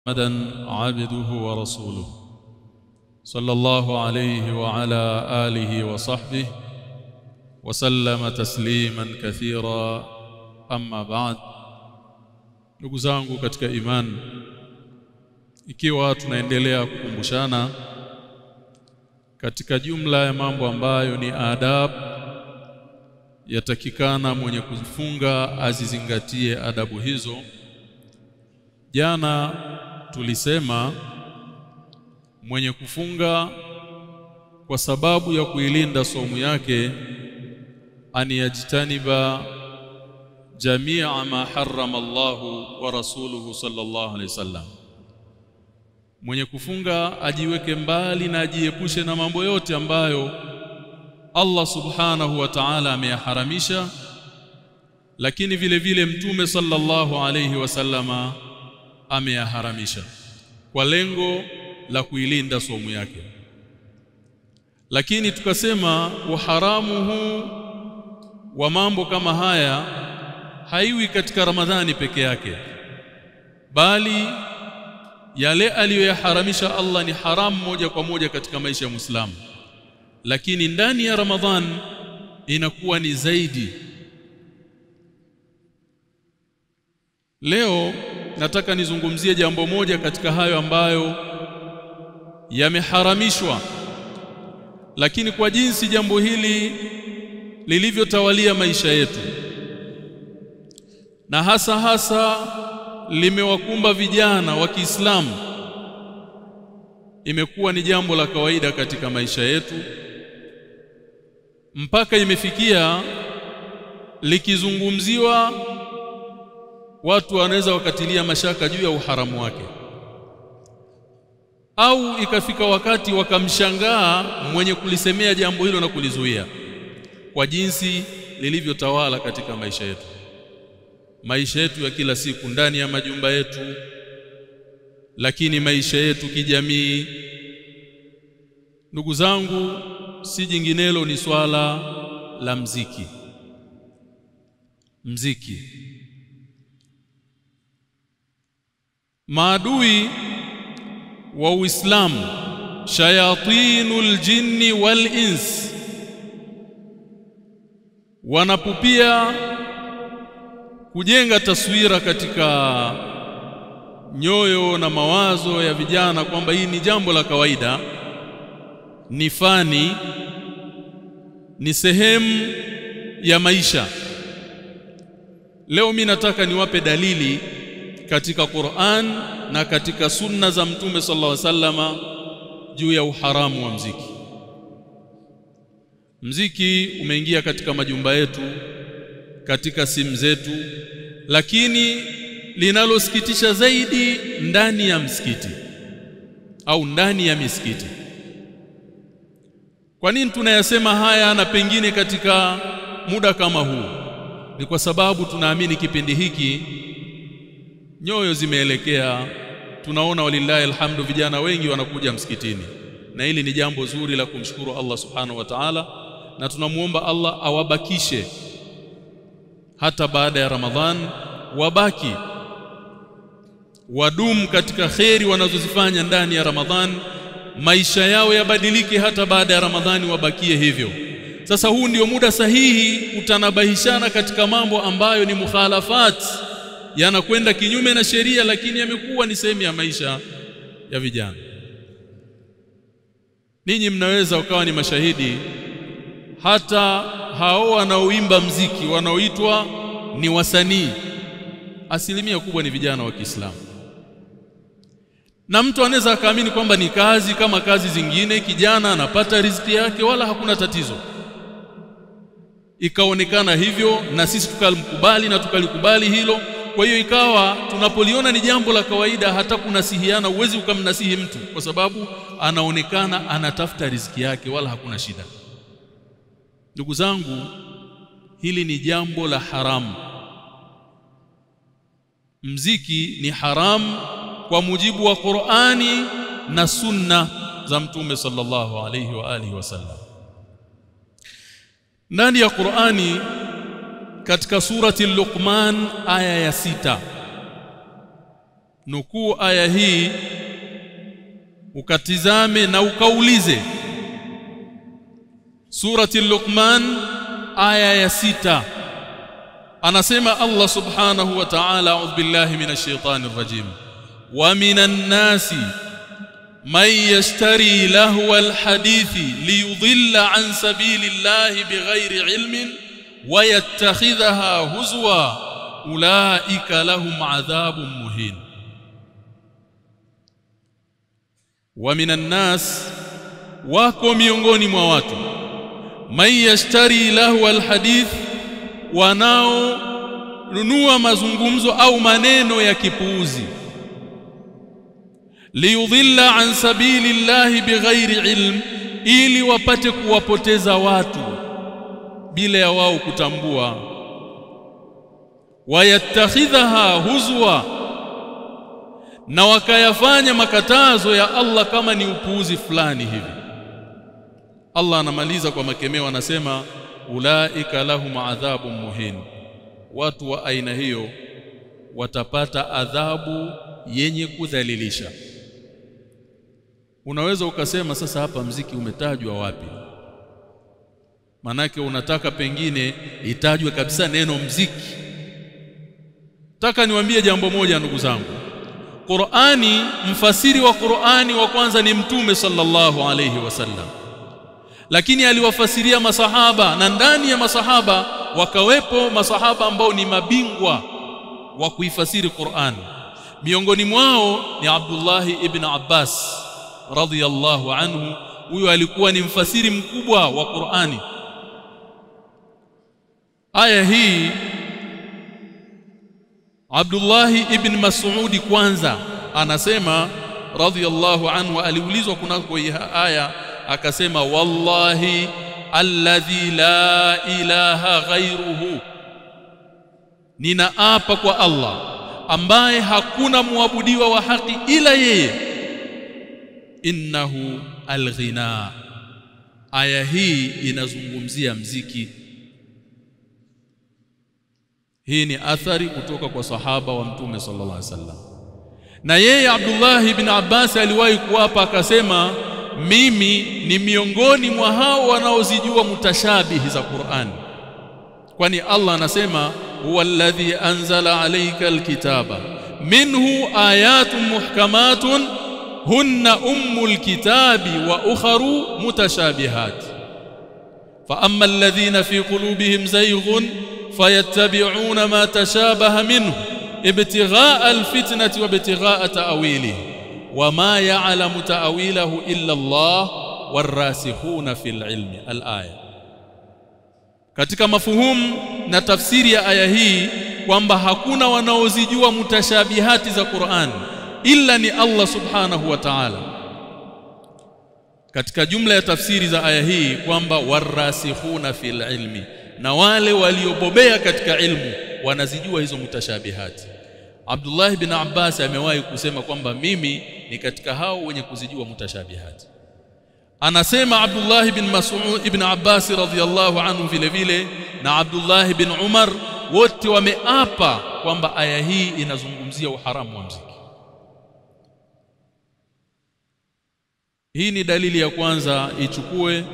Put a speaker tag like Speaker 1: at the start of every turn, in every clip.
Speaker 1: محمدا عبده ورسوله صلى الله عليه وعلى اله وصحبه وسلم تسليما كثيرا اما بعد ndugu zangu katika iman ikiwa tunaendelea kukumbushana katika jumla ya mambo ambayo ni adab yatakikana mwenye kufunga azizingatie adabu hizo jana tulisema mwenye kufunga kwa sababu ya kuilinda somu yake aniyajitaniba jamia ma harrama Allahu wa rasuluhu sallallahu alaihi wasallam mwenye kufunga ajiweke mbali na ajiepushe na mambo yote ambayo Allah subhanahu wa ta'ala ameyaharamisha lakini vile vile mtume sallallahu alaihi wasallama ameyaharamisha kwa lengo la kuilinda somu yake lakini tukasema uharamu huu wa mambo kama haya haiwi katika Ramadhani peke yake bali yale aliyoyaharamisha Allah ni haramu moja kwa moja katika maisha ya Muislamu lakini ndani ya Ramadhan inakuwa ni zaidi leo nataka nizungumzie jambo moja katika hayo ambayo yameharamishwa lakini kwa jinsi jambo hili lilivyotawalia maisha yetu na hasa hasa limewakumba vijana wa Kiislamu imekuwa ni jambo la kawaida katika maisha yetu mpaka imefikia likizungumziwa watu wanaweza wakatilia mashaka juu ya uharamu wake au ikafika wakati wakamshangaa mwenye kulisemea jambo hilo na kulizuia kwa jinsi lilivyotawala katika maisha yetu maisha yetu ya kila siku ndani ya majumba yetu lakini maisha yetu kijamii ndugu zangu si jinginelo ni swala la mziki mziki maadui wa Uislamu shayatinul jinni wal ins wanapupia kujenga taswira katika nyoyo na mawazo ya vijana kwamba hii ni jambo la kawaida ni fani ni sehemu ya maisha leo mimi nataka niwape dalili katika Qur'an na katika sunna za Mtume sallallahu alaihi wasallama juu ya uharamu wa mziki. Mziki umeingia katika majumba yetu, katika simu zetu, lakini linalosikitisha zaidi ndani ya msikiti au ndani ya misikiti. Kwa nini tunayasema haya na pengine katika muda kama huu? Ni kwa sababu tunaamini kipindi hiki nyoyo zimeelekea tunaona walillahi alhamdu vijana wengi wanakuja msikitini na hili ni jambo zuri la kumshukuru Allah subhanahu wa ta'ala na tunamuomba Allah awabakishe hata baada ya Ramadhan wabaki wadumu katika kheri wanazozifanya ndani ya Ramadhan maisha yao yabadilike hata baada ya Ramadhani wabakie hivyo sasa huu ndio muda sahihi utanabahishana katika mambo ambayo ni mukhalafati yanakwenda kinyume na sheria lakini yamekuwa ni sehemu ya maisha ya vijana ninyi mnaweza ukawa ni mashahidi hata hao wanaoimba mziki wanaoitwa ni wasanii asilimia kubwa ni vijana wa Kiislamu na mtu anaweza akaamini kwamba ni kazi kama kazi zingine kijana anapata riziki yake wala hakuna tatizo ikaonekana hivyo na sisi tukalikubali na tukalikubali hilo kwa hiyo ikawa tunapoliona ni jambo la kawaida hata kunasihiana uwezi ukamnasihi mtu kwa sababu anaonekana anatafuta riziki yake wala hakuna shida. Ndugu zangu hili ni jambo la haramu. Mziki ni haramu kwa mujibu wa Qur'ani na Sunna za Mtume sallallahu alayhi wa alihi wasallam. Ndani ya Qur'ani katika surati Luqman aya ya sita nukuu aya hii ukatizame na ukaulize surati Luqman aya ya sita anasema Allah subhanahu wa ta'ala a'udhu billahi minash shaitani rajim wa minan nasi man yashtari lahwa alhadithi liyudilla an sabilillahi bighairi ilmin ويتخذها هزوا أولئك لهم عذاب مهين ومن الناس wako miongoni mwa watu maiyashtari lahu alhadith wanao nunua mazungumzo au maneno ya kipuuzi liyudhilla an sabilillahi bighairi ilm ili wapate kuwapoteza watu bila ya wao kutambua wayatakhidha huzwa na wakayafanya makatazo ya Allah kama ni upuuzi fulani hivi Allah anamaliza kwa makemeo anasema ulaika lahum adhabun muhin watu wa aina hiyo watapata adhabu yenye kudhalilisha unaweza ukasema sasa hapa mziki umetajwa wapi manake unataka pengine itajwe kabisa neno mziki taka niwaambie jambo moja ndugu zangu Qur'ani mfasiri wa Qur'ani wa kwanza ni mtume sallallahu alayhi wasallam lakini aliwafasiria masahaba na ndani ya masahaba wakawepo masahaba ambao ni mabingwa wa kuifasiri Qur'an miongoni mwao ni Abdullah ibn Abbas radhiyallahu anhu huyo alikuwa ni mfasiri mkubwa wa Qur'ani aya hii Abdullah ibn masudi kwanza anasema radhiyallahu anhu aliulizwa kunako aya akasema wallahi alladhi la ilaha ghairuhu ninaapa kwa Allah ambaye hakuna muabudiwa wa haki ila yeye innahu alghina aya hii inazungumzia mziki Hii ni athari kutoka kwa sahaba wa Mtume sallallahu alaihi wasallam. Na yeye Abdullah ibn Abbas aliwahi kuapa akasema, mimi ni miongoni mwa hao wanaozijua mutashabihi za Qur'an. Kwani Allah anasema, huwa anzala alayka alkitaba minhu ayatun muhkamatun hunna ummul kitabi wa ukharu mutashabihat. Fa amma alladhina fi qulubihim zayghun فيتبعون ما تشابه منه ابتغاء الفتنة وابتغاء تأويله وما يعلم تأويله إلا الله والراسخون في العلم الآية katika mafuhumu na tafsiri ya aya hii kwamba hakuna wanaozijua mutashabihati za Qur'an ila ni Allah subhanahu wa ta'ala katika jumla ya tafsiri za aya hii kwamba warasikhuna fil ilmi na wale waliobobea katika ilmu wanazijua hizo mutashabihati Abdullah bin Abbas amewahi kusema kwamba mimi ni katika hao wenye kuzijua mutashabihati anasema Abdullah bin Mas'ud ibn Abbas radhiyallahu anhu vile vile na Abdullah bin Umar wote wameapa kwamba aya hii inazungumzia uharamu wa mziki hii ni dalili ya kwanza ichukue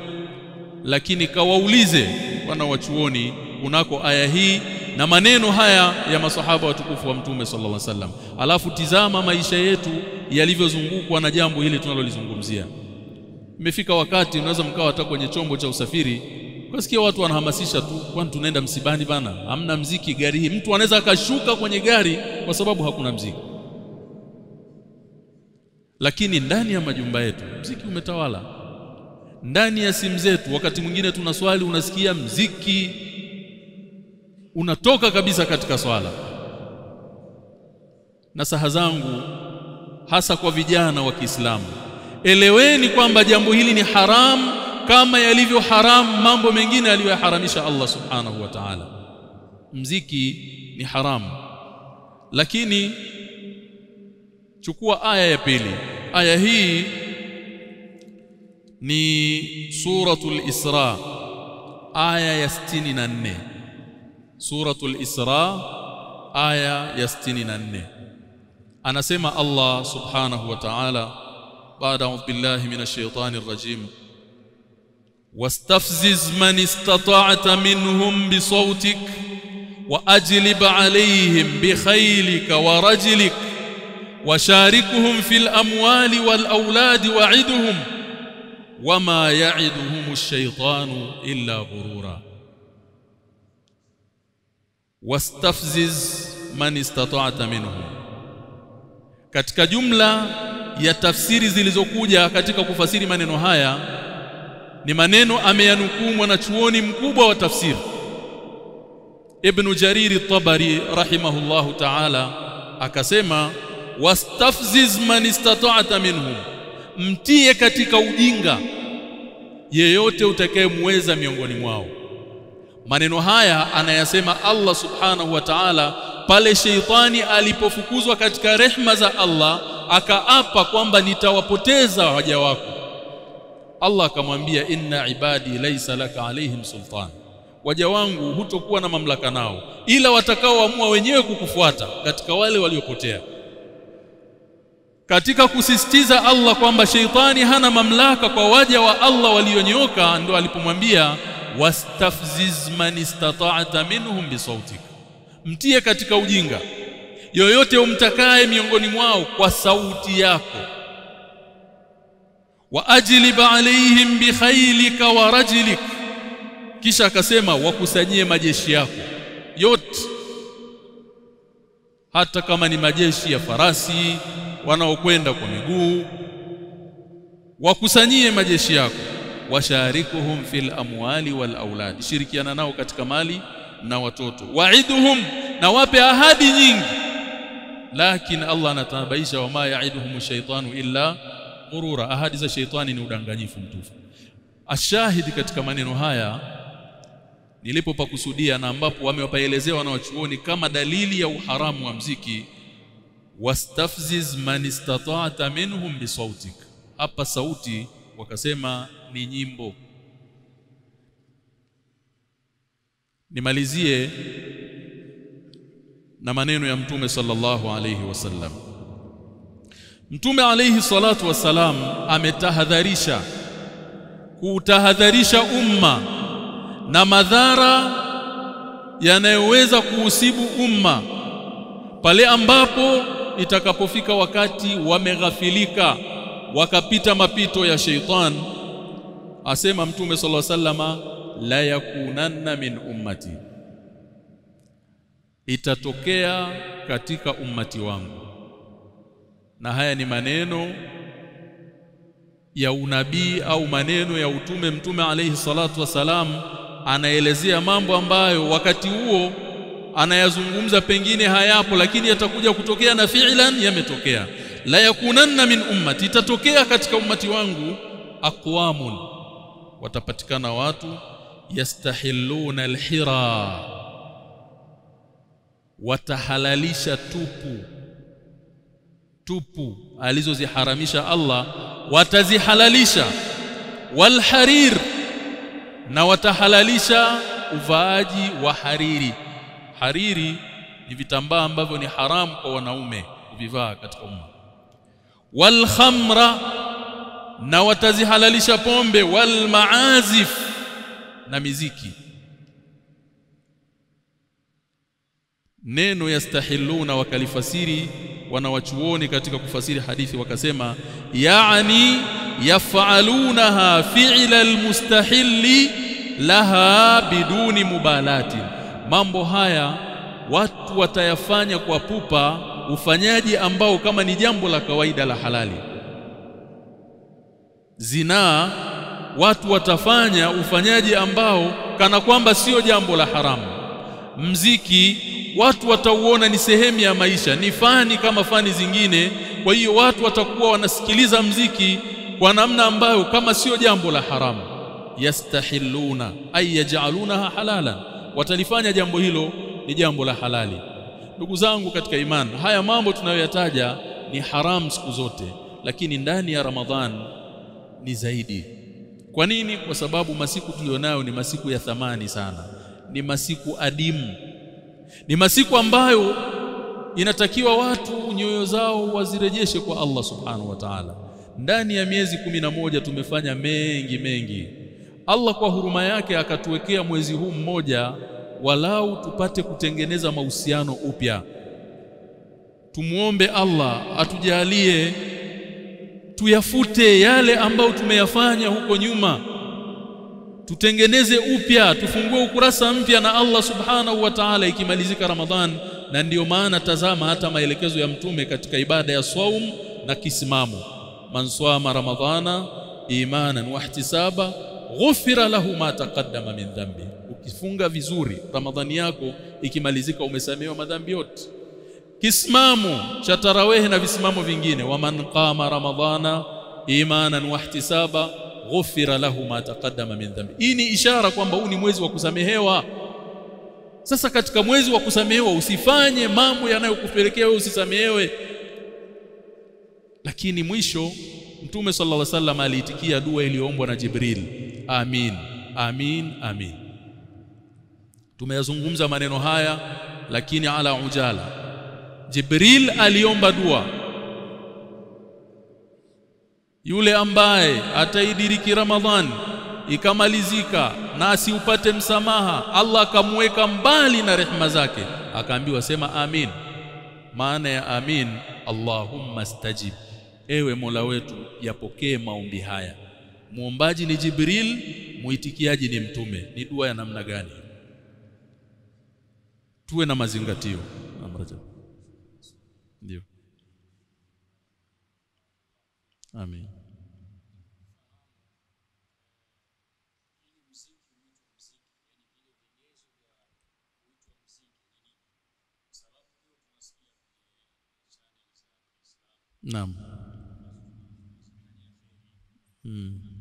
Speaker 1: lakini kawaulize wana wachuoni kunako aya hii na maneno haya ya masahaba watukufu wa mtume sallallahu alaihi wasallam alafu tizama maisha yetu yalivyozungukwa na jambo hili tunalolizungumzia imefika wakati unaweza mkawa hata kwenye chombo cha usafiri ukasikia watu wanahamasisha tu kwani tunaenda msibani bana hamna mziki gari hii mtu anaweza akashuka kwenye gari kwa sababu hakuna mziki lakini ndani ya majumba yetu mziki umetawala ndani ya simu zetu wakati mwingine tunaswali unasikia mziki unatoka kabisa katika swala na saha zangu hasa kwa vijana wa Kiislamu eleweni kwamba jambo hili ni haramu kama yalivyo haramu mambo mengine aliyoharamisha Allah subhanahu wa ta'ala mziki ni haramu lakini chukua aya ya pili aya hii ni suratul Isra aya ya 64 suratul Isra aya ya 64 anasema Allah subhanahu wa ta'ala baada billahi minash shaitani rajim واستفزز من استطعت منهم بصوتك واجلب عليهم بخيلك ورجلك وشاركهم في الاموال والاولاد وعدهم wama ya'iduhum ash-shaytanu illa ghurura wastafziz man istata'ta minhum katika jumla ya tafsiri zilizokuja katika kufasiri maneno haya ni maneno ameyanukuu mwanachuoni mkubwa wa tafsiri Ibn Jarir at-Tabari rahimahullahu ta'ala akasema wastafziz man istata'ta minhum mtie katika ujinga yeyote utakayemweza miongoni mwao maneno haya anayasema Allah subhanahu wa ta'ala pale sheitani alipofukuzwa katika rehma za Allah akaapa kwamba nitawapoteza waja wako Allah akamwambia inna ibadi laysa laka alaihim sultan waja wangu hutokuwa na mamlaka nao ila watakaoamua wenyewe kukufuata katika wale waliopotea katika kusisitiza Allah kwamba sheitani hana mamlaka kwa waja wa Allah walionyoka ndo alipomwambia wastafziz man istata'ta minhum bisautik mtie katika ujinga yoyote umtakaye miongoni mwao kwa sauti yako wa ajlib alaihim bikhailika wa rajlik kisha akasema wakusanyie majeshi yako yote hata kama ni majeshi ya farasi wanaokwenda kwa miguu wakusanyie majeshi yako washarikuhum fil amwali wal aulad shirikiana nao katika mali na watoto waiduhum na wape ahadi nyingi lakini Allah anatabaisha wama yaiduhum shaitanu illa murura ahadi za shaitani ni udanganyifu mtufu ashahidi katika maneno haya nilipopakusudia na ambapo wamewapaelezewa na wachuoni kama dalili ya uharamu wa mziki wastafziz man istata'ta minhum bisautik hapa sauti wakasema ni nyimbo nimalizie na maneno ya mtume sallallahu alayhi wasallam mtume alayhi salatu wasalam ametahadharisha kutahadharisha umma na madhara yanayoweza kuusibu umma pale ambapo itakapofika wakati wameghafilika wakapita mapito ya sheitan asema mtume sallallahu wasallama la yakunanna min ummati itatokea katika ummati wangu na haya ni maneno ya unabii au maneno ya utume mtume alaihi salatu wasalam anaelezea mambo ambayo wakati huo anayazungumza pengine hayapo lakini yatakuja kutokea na fi'lan yametokea la yakunanna min ummati itatokea katika ummati wangu aqwamun watapatikana watu yastahilluna alhira watahalalisha tupu tupu alizoziharamisha Allah watazihalalisha walharir na watahalalisha uvaaji wa hariri hariri ni vitambaa ambavyo ni haramu kwa wanaume kuvivaa katika umma wal khamra na watazihalalisha pombe wal maazif na miziki neno yastahiluna wakalifasiri wanawachuoni katika kufasiri hadithi wakasema yaani yaf'alunaha fi'la almustahilli laha biduni mubalatin mambo haya watu watayafanya kwa pupa ufanyaji ambao kama ni jambo la kawaida la halali zinaa watu watafanya ufanyaji ambao kana kwamba sio jambo la haramu mziki watu watauona ni sehemu ya maisha ni fani kama fani zingine kwa hiyo watu watakuwa wanasikiliza mziki kwa namna ambayo kama sio jambo la haramu yastahiluna ay yaj'alunaha halalan watalifanya jambo hilo ni jambo la halali ndugu zangu katika imani haya mambo tunayoyataja ni haram siku zote lakini ndani ya ramadhan ni zaidi kwa nini kwa sababu masiku tulionayo ni masiku ya thamani sana ni masiku adimu ni masiku ambayo inatakiwa watu nyoyo zao wazirejeshe kwa Allah subhanahu wa ta'ala ndani ya miezi moja tumefanya mengi mengi Allah kwa huruma yake akatuwekea mwezi huu mmoja walau tupate kutengeneza mahusiano upya. Tumuombe Allah atujalie tuyafute yale ambayo tumeyafanya huko nyuma. Tutengeneze upya, tufungue ukurasa mpya na Allah Subhanahu wa Ta'ala ikimalizika Ramadhan. Na ndiyo maana tazama hata maelekezo ya Mtume katika ibada ya saum na kisimamo, man swama ramadhana imanan wahtisaba ghufira lahu ma taqaddama min dhambi. Ukifunga vizuri Ramadhani yako ikimalizika, umesamehewa madhambi yote. Kisimamo cha tarawehe na visimamo vingine, waman qama ramadhana imanan wahtisaba ghufira lahu ma taqaddama min dhambi. Hii ni ishara kwamba huu ni mwezi wa kusamehewa. Sasa katika mwezi wa kusamehewa usifanye mambo yanayokupelekea wewe usisamehewe. Lakini mwisho Mtume sallallahu alaihi wasallam aliitikia dua iliyoombwa na Jibril amin amin amin tumeyazungumza maneno haya lakini ala ujala Jibril aliomba dua yule ambaye ataidiriki Ramadhan ikamalizika na asiupate msamaha Allah akamweka mbali na rehma zake akaambiwa sema amin maana ya amin Allahumma stajib ewe Mola wetu yapokee maombi haya muombaji ni Jibril muitikiaji ni mtume ni dua ya namna gani tuwe na mazingatio amraja ndio amen Naam. Mm.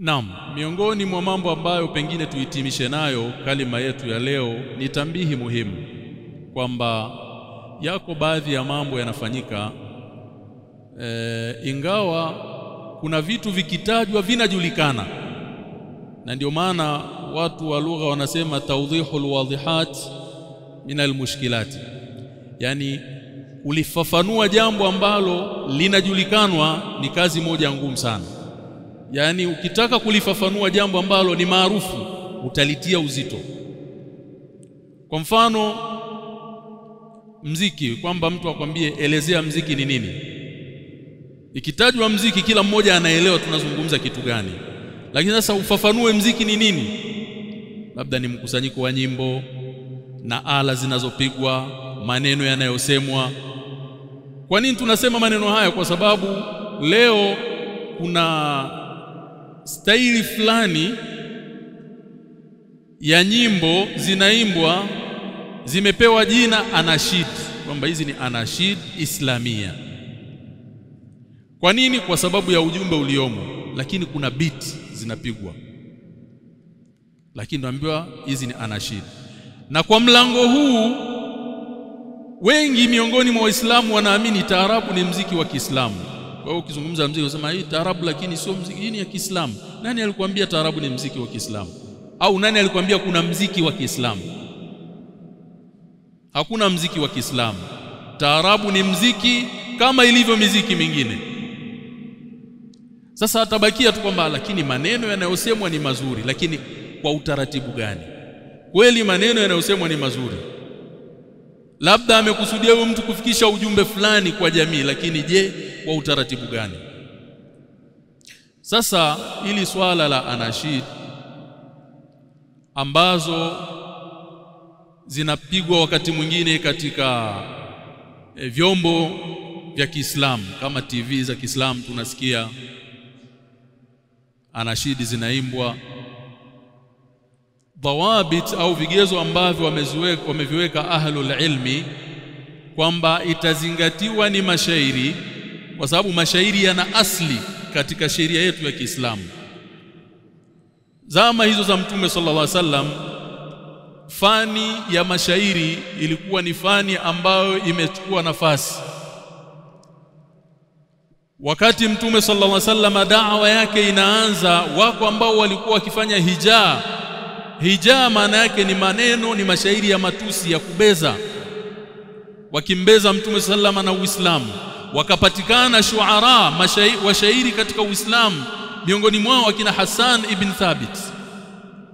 Speaker 1: Naam, miongoni mwa mambo ambayo pengine tuhitimishe nayo kalima yetu ya leo ni tambihi muhimu kwamba yako baadhi ya mambo yanafanyika e, ingawa kuna vitu vikitajwa vinajulikana, na ndio maana watu wa lugha wanasema tawdhihul wadhihat min almushkilati, yani ulifafanua jambo ambalo linajulikanwa ni kazi moja ngumu sana yaani ukitaka kulifafanua jambo ambalo ni maarufu utalitia uzito kwa mfano mziki kwamba mtu akwambie elezea mziki ni nini ikitajwa mziki kila mmoja anaelewa tunazungumza kitu gani lakini sasa ufafanue mziki ni nini labda ni mkusanyiko wa nyimbo na ala zinazopigwa maneno yanayosemwa kwa nini tunasema maneno haya kwa sababu leo kuna staili fulani ya nyimbo zinaimbwa zimepewa jina anashid kwamba hizi ni anashid islamia kwa nini kwa sababu ya ujumbe uliomo lakini kuna beat zinapigwa lakini naambiwa hizi ni anashid na kwa mlango huu wengi miongoni mwa waislamu wanaamini taarabu ni mziki wa Kiislamu kwa hiyo ukizungumza mziki unasema hii taarabu lakini sio mziki hii ni ya Kiislamu. Nani alikwambia taarabu ni mziki wa Kiislamu? Au nani alikwambia kuna mziki wa Kiislamu? Hakuna mziki wa Kiislamu. Taarabu ni mziki kama ilivyo miziki mingine. Sasa atabakia tu kwamba lakini maneno yanayosemwa ni mazuri, lakini kwa utaratibu gani? Kweli maneno yanayosemwa ni mazuri, labda amekusudia huyo mtu kufikisha ujumbe fulani kwa jamii lakini je kwa utaratibu gani sasa ili swala la anashid ambazo zinapigwa wakati mwingine katika e, vyombo vya Kiislamu kama TV za Kiislamu tunasikia anashidi zinaimbwa dhawabit au vigezo ambavyo wameviweka ahlul ilmi kwamba itazingatiwa ni mashairi kwa sababu mashairi yana asli katika sheria yetu ya Kiislamu zama hizo za mtume sallallahu alaihi wasallam fani ya mashairi ilikuwa ni fani ambayo imechukua nafasi wakati mtume sallallahu alaihi wasallam da'wa yake inaanza wako ambao walikuwa wakifanya hijaa hijaa maana yake ni maneno ni mashairi ya matusi ya kubeza wakimbeza mtume sallama na Uislamu wakapatikana shuara mashairi, washairi katika Uislamu miongoni mwao akina Hassan ibn Thabit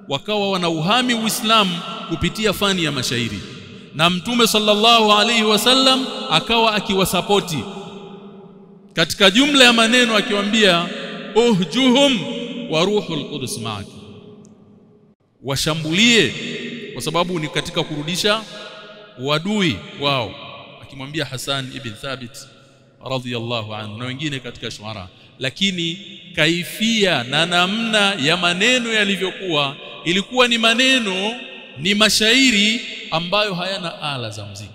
Speaker 1: wakawa wanauhami Uislamu kupitia fani ya mashairi na mtume sallallahu alaihi wasallam akawa akiwasapoti katika jumla ya maneno akiwaambia uhjuhum wa ruhul qudus maaki washambulie kwa sababu ni katika kurudisha wadui wao akimwambia Hassan ibn Thabit radhiyallahu anhu na wengine katika shuara lakini kaifia na namna ya maneno yalivyokuwa ilikuwa ni maneno ni mashairi ambayo hayana ala za mziki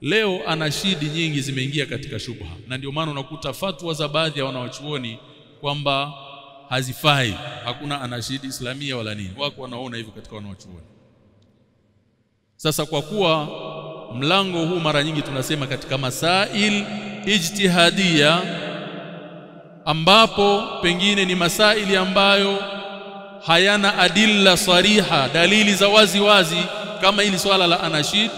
Speaker 1: leo anashidi nyingi zimeingia katika shubha na ndio maana unakuta fatwa za baadhi ya wanawachuoni kwamba hazifai hakuna anashidi islamia wala nini wako wanaona hivyo katika wanaochuoni sasa kwa kuwa mlango huu mara nyingi tunasema katika masail ijtihadia ambapo pengine ni masaili ambayo hayana adilla sariha dalili za wazi wazi kama hili swala la anashid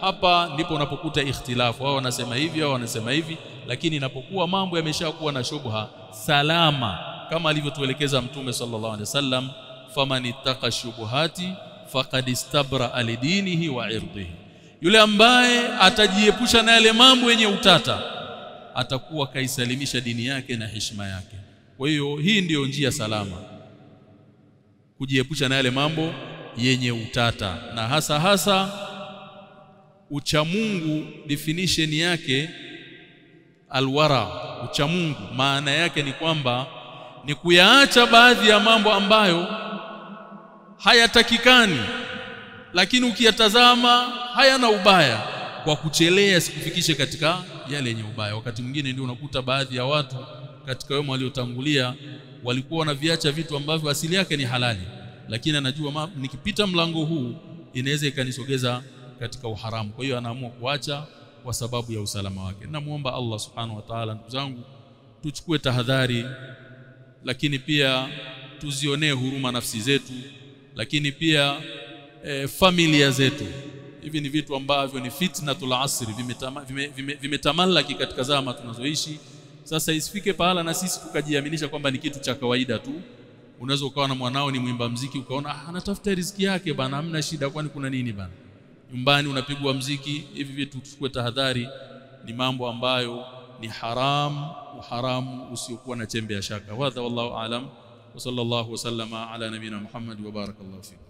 Speaker 1: hapa ndipo unapokuta ikhtilafu wao wanasema hivi au wanasema hivi lakini inapokuwa mambo yameshakuwa na shubha salama kama alivyotuelekeza mtume sallallahu alaihi wasallam faman ittaqa shubuhati faqad istabra lidinihi wa irdihi yule ambaye atajiepusha na yale mambo yenye utata atakuwa kaisalimisha dini yake na heshima yake kwa hiyo hii ndiyo njia salama kujiepusha na yale mambo yenye utata na hasa hasa uchamungu definition yake alwara uchamungu maana yake ni kwamba ni kuyaacha baadhi ya mambo ambayo hayatakikani lakini ukiyatazama hayana ubaya kwa kuchelea sikufikishe katika yale yenye ubaya wakati mwingine ndio unakuta baadhi ya watu katika wema waliotangulia walikuwa wanaviacha vitu ambavyo asili yake ni halali lakini anajua ma, nikipita mlango huu inaweza ikanisogeza katika uharamu kwa hiyo anaamua kuacha kwa sababu ya usalama wake namwomba Allah subhanahu wa ta'ala ndugu zangu tuchukue tahadhari lakini pia tuzionee huruma nafsi zetu lakini pia e, familia zetu hivi ni vitu ambavyo ni fitnatul asri vimetamala vime, vime, vime katika zama tunazoishi sasa isifike pahala na sisi tukajiaminisha kwamba ni kitu cha kawaida tu unaweza ukawa na mwanao ni mwimba mziki ukaona ah, anatafuta riziki yake bana hamna shida kwani kuna nini bana nyumbani unapigwa mziki hivi vitu tuchukue tahadhari ni mambo ambayo ni haramu uharamu usiokuwa na chembe ya shaka wadha wallahu alam wa sallallahu wasallama ala nabina muhammad wa barakallahu fihi